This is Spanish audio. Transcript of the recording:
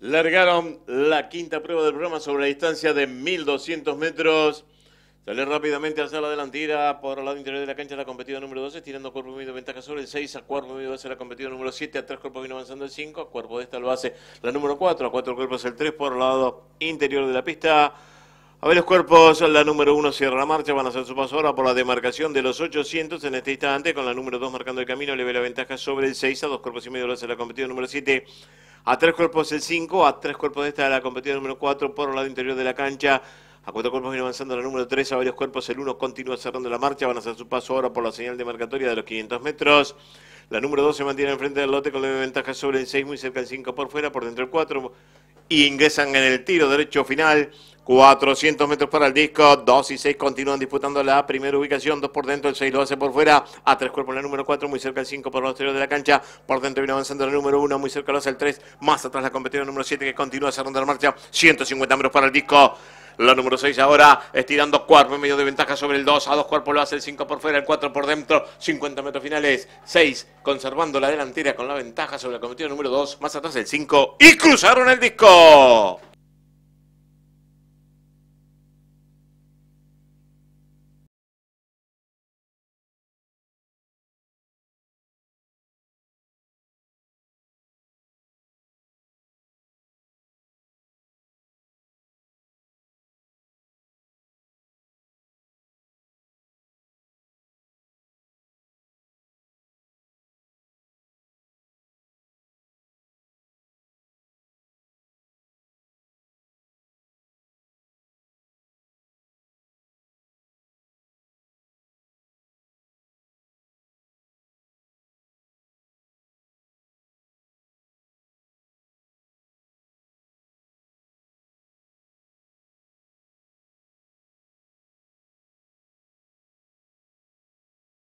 Largaron la quinta prueba del programa sobre la distancia de 1200 metros. Sale rápidamente hacer la delantera por el lado interior de la cancha la competidora número 12, tirando cuerpo medio ventaja sobre el 6, a cuerpo medio ser la competidora número 7, a tres cuerpos vino avanzando el 5, cuerpo de esta lo hace la número 4, a cuatro cuerpos el 3 por el lado interior de la pista. A ver los cuerpos, la número 1 cierra la marcha, van a hacer su paso ahora por la demarcación de los 800 en este instante, con la número 2 marcando el camino, le ve la ventaja sobre el 6 a dos cuerpos y medio lo hace la competidora número 7, a tres cuerpos el 5, a tres cuerpos de esta la competida número 4 por el lado interior de la cancha. A cuatro cuerpos viene avanzando la número 3, a varios cuerpos el 1 continúa cerrando la marcha, van a hacer su paso ahora por la señal de marcatoria de los 500 metros. La número 2 se mantiene enfrente del lote con la ventaja sobre el 6, muy cerca el 5 por fuera, por dentro el 4 ingresan en el tiro derecho final. 400 metros para el disco, 2 y 6 continúan disputando la primera ubicación, 2 por dentro, el 6 lo hace por fuera, a tres cuerpos la número 4, muy cerca el 5 por los exterior de la cancha, por dentro viene avanzando la número 1, muy cerca lo hace el 3, más atrás la competidora número 7 que continúa cerrando la marcha, 150 metros para el disco. La número 6 ahora estirando cuerpo en medio de ventaja sobre el 2. A dos cuerpos lo hace el 5 por fuera, el 4 por dentro. 50 metros finales. 6 conservando la delantera con la ventaja sobre el cometido número 2. Más atrás el 5. Y cruzaron el disco.